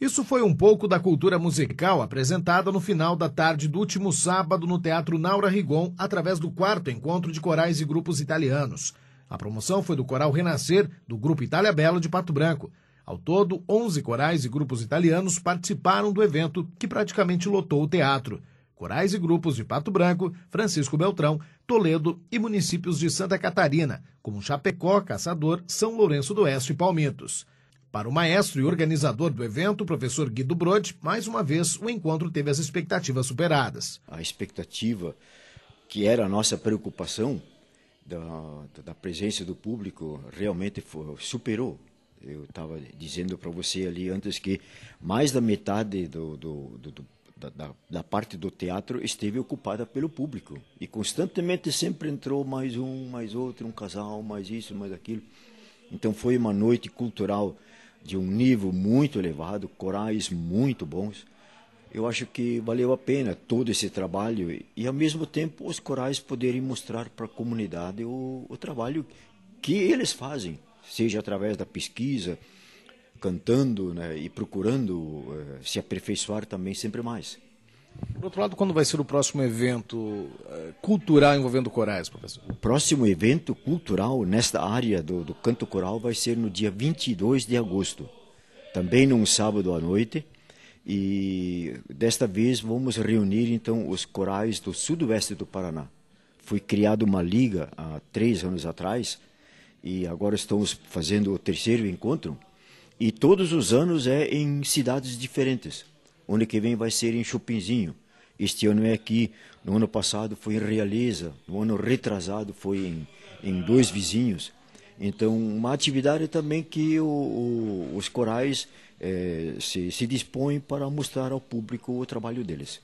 Isso foi um pouco da cultura musical apresentada no final da tarde do último sábado no Teatro Naura Rigon, através do quarto encontro de corais e grupos italianos. A promoção foi do Coral Renascer, do Grupo Itália Belo de Pato Branco. Ao todo, 11 corais e grupos italianos participaram do evento, que praticamente lotou o teatro. Corais e grupos de Pato Branco, Francisco Beltrão, Toledo e municípios de Santa Catarina, como Chapecó, Caçador, São Lourenço do Oeste e Palmitos. Para o maestro e organizador do evento, o professor Guido Brod, mais uma vez o encontro teve as expectativas superadas. A expectativa que era a nossa preocupação da, da presença do público realmente foi, superou. Eu estava dizendo para você ali antes que mais da metade do, do, do, da, da, parte do teatro esteve ocupada pelo público. E constantemente sempre entrou mais um, mais outro, um casal, mais isso, mais aquilo. Então foi uma noite cultural de um nível muito elevado, corais muito bons. Eu acho que valeu a pena todo esse trabalho e, ao mesmo tempo, os corais poderem mostrar para a comunidade o, o trabalho que eles fazem, seja através da pesquisa, cantando né, e procurando uh, se aperfeiçoar também sempre mais. Por outro lado, quando vai ser o próximo evento eh, cultural envolvendo corais, professor? O próximo evento cultural nesta área do, do canto coral vai ser no dia 22 de agosto, também num sábado à noite. E desta vez vamos reunir então os corais do sudoeste do Paraná. Foi criada uma liga há três anos atrás e agora estamos fazendo o terceiro encontro. E todos os anos é em cidades diferentes. O ano que vem vai ser em Chupinzinho. Este ano é aqui. No ano passado foi em Realeza. No ano retrasado foi em, em Dois Vizinhos. Então, uma atividade também que o, o, os corais eh, se, se dispõem para mostrar ao público o trabalho deles.